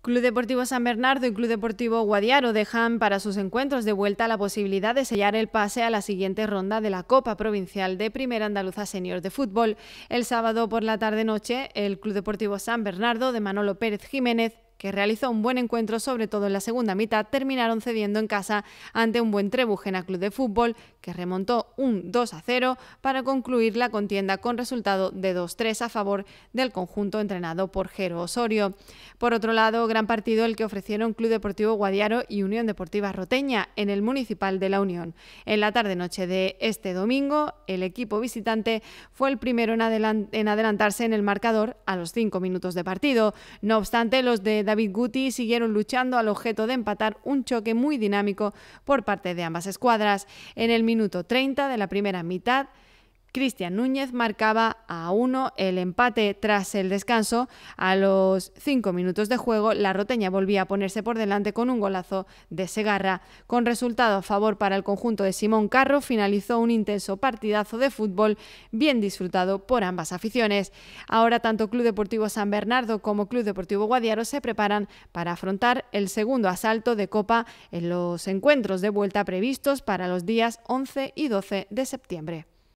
Club Deportivo San Bernardo y Club Deportivo Guadiaro dejan para sus encuentros de vuelta la posibilidad de sellar el pase a la siguiente ronda de la Copa Provincial de Primera Andaluza Senior de Fútbol. El sábado por la tarde-noche, el Club Deportivo San Bernardo de Manolo Pérez Jiménez que realizó un buen encuentro, sobre todo en la segunda mitad, terminaron cediendo en casa ante un buen Trebujena Club de Fútbol, que remontó un 2 a 0 para concluir la contienda con resultado de 2-3 a favor del conjunto entrenado por Jero Osorio. Por otro lado, gran partido el que ofrecieron Club Deportivo Guadiaro y Unión Deportiva Roteña en el Municipal de la Unión. En la tarde-noche de este domingo, el equipo visitante fue el primero en, en adelantarse en el marcador a los cinco minutos de partido. No obstante, los de David Guti siguieron luchando al objeto de empatar un choque muy dinámico por parte de ambas escuadras. En el minuto 30 de la primera mitad, Cristian Núñez marcaba a uno el empate tras el descanso. A los cinco minutos de juego, la roteña volvía a ponerse por delante con un golazo de Segarra. Con resultado a favor para el conjunto de Simón Carro, finalizó un intenso partidazo de fútbol bien disfrutado por ambas aficiones. Ahora tanto Club Deportivo San Bernardo como Club Deportivo Guadiaro se preparan para afrontar el segundo asalto de Copa en los encuentros de vuelta previstos para los días 11 y 12 de septiembre.